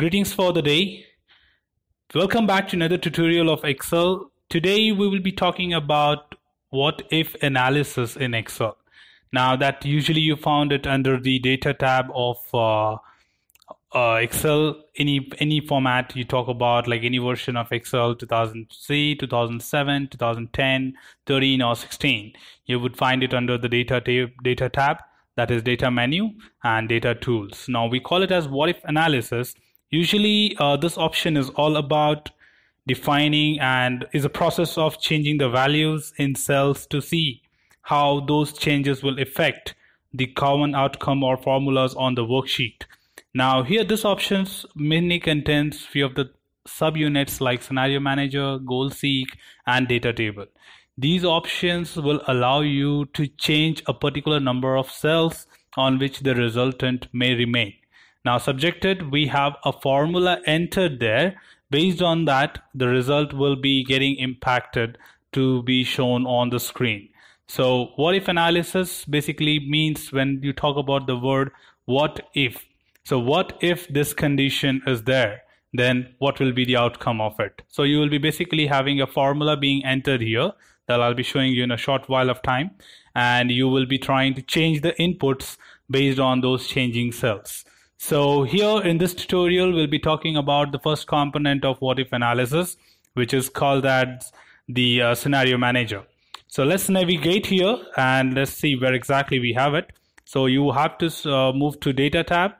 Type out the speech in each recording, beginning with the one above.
Greetings for the day. Welcome back to another tutorial of Excel. Today we will be talking about what if analysis in Excel. Now that usually you found it under the data tab of uh, uh, Excel, any any format you talk about, like any version of Excel 2003, 2007, 2010, 13 or 16, you would find it under the data tab, data tab that is data menu and data tools. Now we call it as what if analysis Usually, uh, this option is all about defining and is a process of changing the values in cells to see how those changes will affect the common outcome or formulas on the worksheet. Now here this options mainly contains few of the subunits like scenario manager, goal seek and data table. These options will allow you to change a particular number of cells on which the resultant may remain. Now subjected, we have a formula entered there. Based on that, the result will be getting impacted to be shown on the screen. So what if analysis basically means when you talk about the word what if. So what if this condition is there? Then what will be the outcome of it? So you will be basically having a formula being entered here that I'll be showing you in a short while of time. And you will be trying to change the inputs based on those changing cells. So here in this tutorial, we'll be talking about the first component of what if analysis, which is called as the uh, scenario manager. So let's navigate here and let's see where exactly we have it. So you have to uh, move to data tab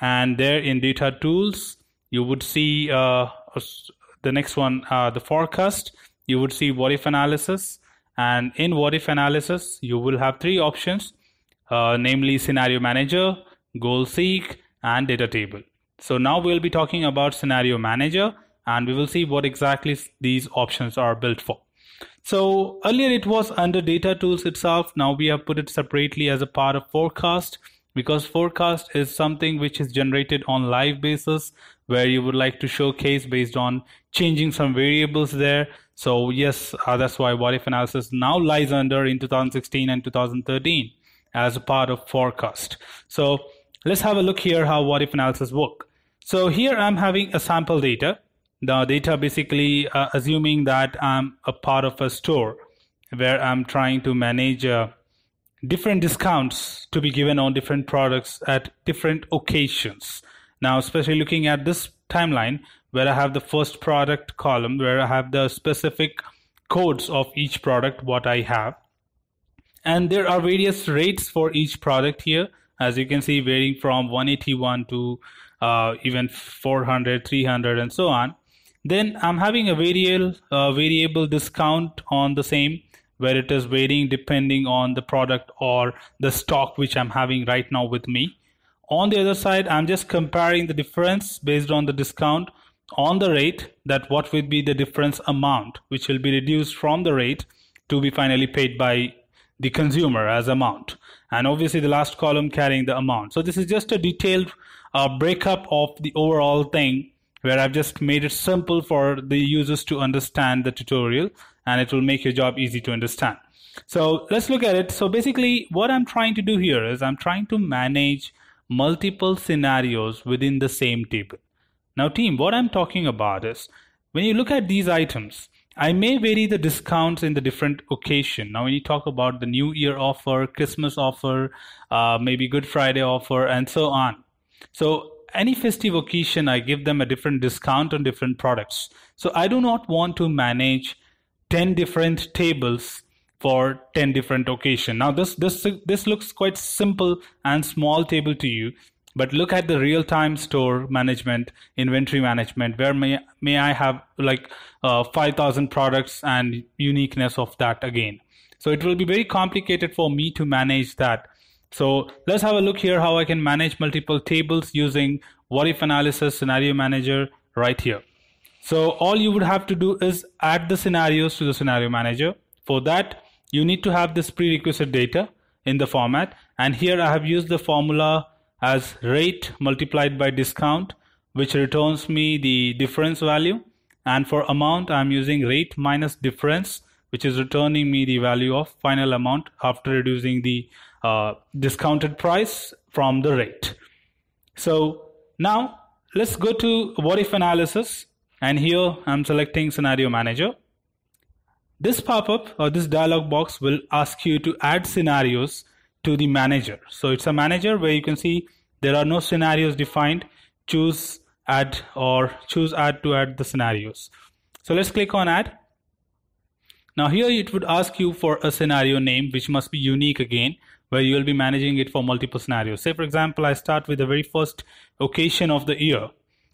and there in data tools, you would see uh, the next one, uh, the forecast, you would see what if analysis. And in what if analysis, you will have three options, uh, namely scenario manager, goal seek, and data table. So now we'll be talking about scenario manager and we will see what exactly these options are built for. So earlier it was under data tools itself. Now we have put it separately as a part of forecast because forecast is something which is generated on live basis where you would like to showcase based on changing some variables there. So yes, uh, that's why what if analysis now lies under in 2016 and 2013 as a part of forecast. So Let's have a look here how what if analysis work. So here I'm having a sample data. The data basically uh, assuming that I'm a part of a store where I'm trying to manage uh, different discounts to be given on different products at different occasions. Now, especially looking at this timeline where I have the first product column where I have the specific codes of each product, what I have. And there are various rates for each product here as you can see varying from 181 to uh, even 400 300 and so on then i'm having a variable uh, variable discount on the same where it is varying depending on the product or the stock which i'm having right now with me on the other side i'm just comparing the difference based on the discount on the rate that what would be the difference amount which will be reduced from the rate to be finally paid by the consumer as amount and obviously the last column carrying the amount. So this is just a detailed uh, breakup of the overall thing where I've just made it simple for the users to understand the tutorial and it will make your job easy to understand. So let's look at it. So basically what I'm trying to do here is I'm trying to manage multiple scenarios within the same table. Now team, what I'm talking about is when you look at these items, I may vary the discounts in the different occasion. Now, when you talk about the New Year offer, Christmas offer, uh, maybe Good Friday offer, and so on. So, any festive occasion, I give them a different discount on different products. So, I do not want to manage 10 different tables for 10 different occasion. Now, this, this, this looks quite simple and small table to you, but look at the real time store management inventory management where may, may i have like uh, 5000 products and uniqueness of that again so it will be very complicated for me to manage that so let's have a look here how i can manage multiple tables using what if analysis scenario manager right here so all you would have to do is add the scenarios to the scenario manager for that you need to have this prerequisite data in the format and here i have used the formula as rate multiplied by discount which returns me the difference value and for amount I'm using rate minus difference which is returning me the value of final amount after reducing the uh, discounted price from the rate. So now let's go to what if analysis and here I'm selecting scenario manager. This pop-up or this dialog box will ask you to add scenarios to the manager. So it's a manager where you can see there are no scenarios defined. Choose add or choose add to add the scenarios. So let's click on add. Now here it would ask you for a scenario name which must be unique again where you will be managing it for multiple scenarios. Say for example I start with the very first occasion of the year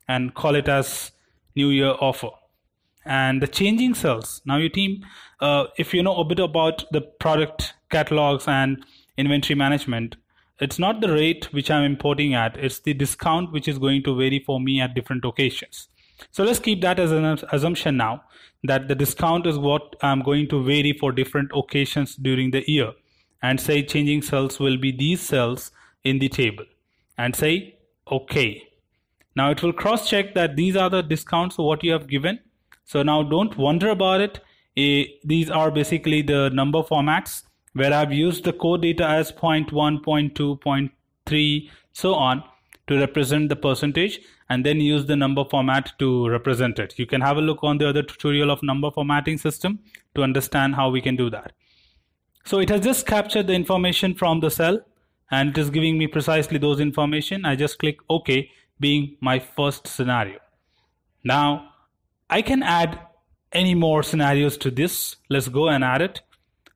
and call it as new year offer and the changing cells now your team uh, if you know a bit about the product catalogs and inventory management, it's not the rate which I'm importing at, it's the discount which is going to vary for me at different occasions. So let's keep that as an assumption now that the discount is what I'm going to vary for different occasions during the year. And say changing cells will be these cells in the table. And say OK. Now it will cross check that these are the discounts what you have given. So now don't wonder about it. Eh, these are basically the number formats where I've used the core data as 0 0.1, 0 0.2, 0.3, so on to represent the percentage and then use the number format to represent it. You can have a look on the other tutorial of number formatting system to understand how we can do that. So it has just captured the information from the cell and it is giving me precisely those information. I just click OK being my first scenario. Now I can add any more scenarios to this. Let's go and add it.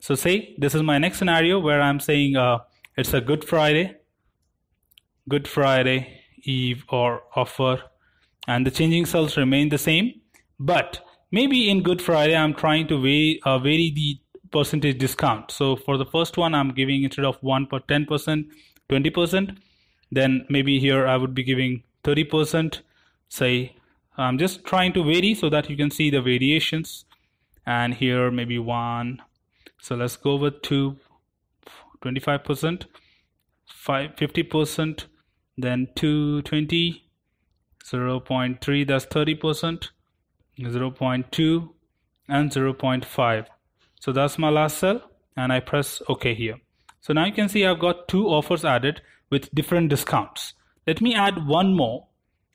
So say this is my next scenario where I'm saying uh, it's a Good Friday, Good Friday Eve or offer, and the changing cells remain the same. But maybe in Good Friday I'm trying to vary, uh, vary the percentage discount. So for the first one I'm giving instead of one per ten percent, twenty percent. Then maybe here I would be giving thirty percent. Say I'm just trying to vary so that you can see the variations and here maybe one so let's go with to 25 percent 50 percent then 220 0 0.3 that's 30 percent 0.2 and 0.5 so that's my last cell and I press OK here so now you can see I've got two offers added with different discounts let me add one more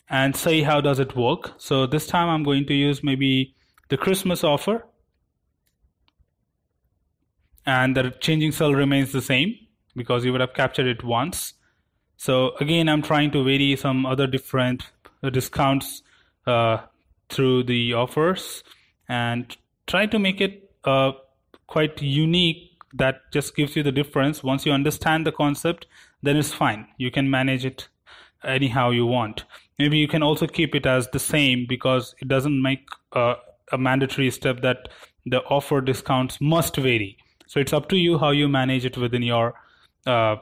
and say how does it work so this time I'm going to use maybe the Christmas offer and the changing cell remains the same because you would have captured it once. So again, I'm trying to vary some other different discounts uh, through the offers and try to make it uh, quite unique that just gives you the difference. Once you understand the concept, then it's fine. You can manage it anyhow you want. Maybe you can also keep it as the same because it doesn't make uh, a mandatory step that the offer discounts must vary. So it's up to you how you manage it within your uh,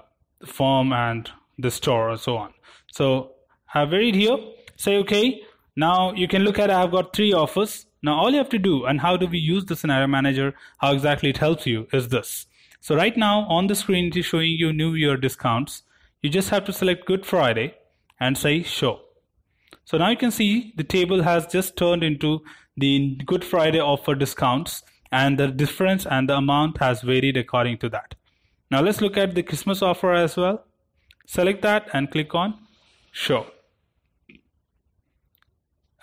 firm and the store or so on. So I've varied here. Say, okay, now you can look at I've got three offers. Now all you have to do and how do we use the scenario manager, how exactly it helps you is this. So right now on the screen, it is showing you new year discounts. You just have to select Good Friday and say show. So now you can see the table has just turned into the Good Friday offer discounts and the difference and the amount has varied according to that. Now let's look at the Christmas offer as well. Select that and click on show.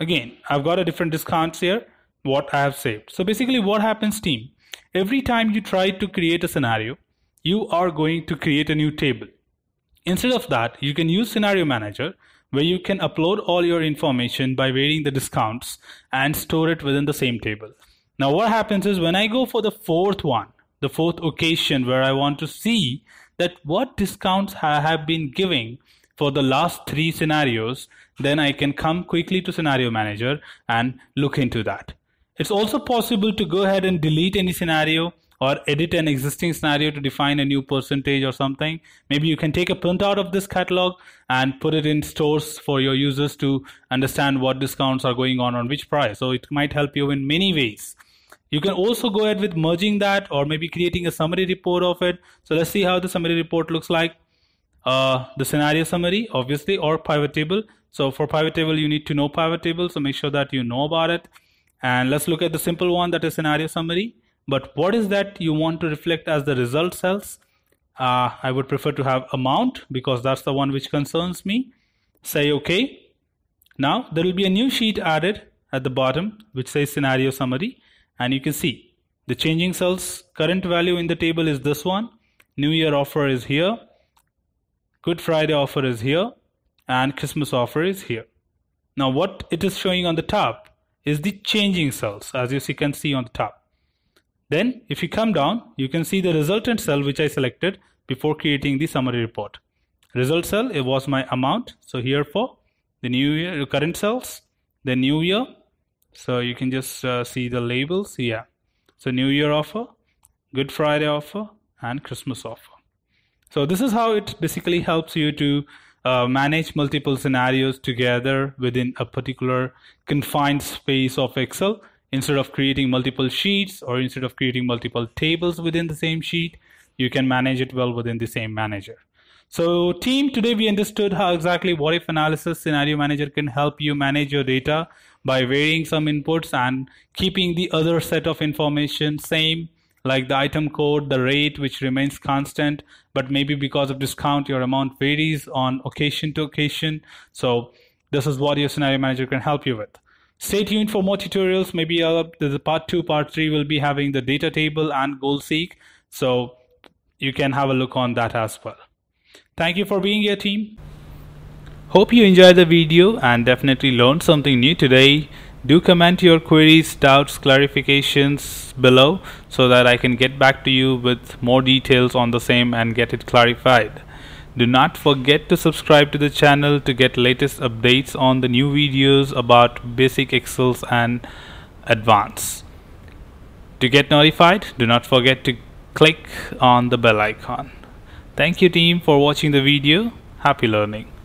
Again, I've got a different discounts here, what I have saved. So basically what happens team, every time you try to create a scenario, you are going to create a new table. Instead of that, you can use scenario manager where you can upload all your information by varying the discounts and store it within the same table. Now what happens is when I go for the fourth one, the fourth occasion where I want to see that what discounts I have been giving for the last three scenarios, then I can come quickly to scenario manager and look into that. It's also possible to go ahead and delete any scenario or edit an existing scenario to define a new percentage or something. Maybe you can take a printout of this catalog and put it in stores for your users to understand what discounts are going on on which price. So it might help you in many ways. You can also go ahead with merging that or maybe creating a summary report of it. So let's see how the summary report looks like. Uh, the scenario summary, obviously, or pivot table. So for pivot table, you need to know pivot table. So make sure that you know about it. And let's look at the simple one that is scenario summary. But what is that you want to reflect as the result cells? Uh, I would prefer to have amount because that's the one which concerns me. Say okay. Now there will be a new sheet added at the bottom which says scenario summary and you can see the changing cells current value in the table is this one new year offer is here good friday offer is here and christmas offer is here now what it is showing on the top is the changing cells as you can see on the top then if you come down you can see the resultant cell which i selected before creating the summary report result cell it was my amount so here for the new year current cells the new year so you can just uh, see the labels. Yeah. So New Year offer, Good Friday offer, and Christmas offer. So this is how it basically helps you to uh, manage multiple scenarios together within a particular confined space of Excel instead of creating multiple sheets or instead of creating multiple tables within the same sheet you can manage it well within the same manager so team today we understood how exactly what if analysis scenario manager can help you manage your data by varying some inputs and keeping the other set of information same like the item code, the rate, which remains constant, but maybe because of discount, your amount varies on occasion to occasion. So this is what your scenario manager can help you with. Stay tuned for more tutorials. Maybe uh, the part two, part three will be having the data table and goal seek. So you can have a look on that as well. Thank you for being here, team. Hope you enjoyed the video and definitely learned something new today. Do comment your queries, doubts, clarifications below so that I can get back to you with more details on the same and get it clarified. Do not forget to subscribe to the channel to get latest updates on the new videos about basic excels and advanced. To get notified, do not forget to click on the bell icon. Thank you team for watching the video. Happy learning.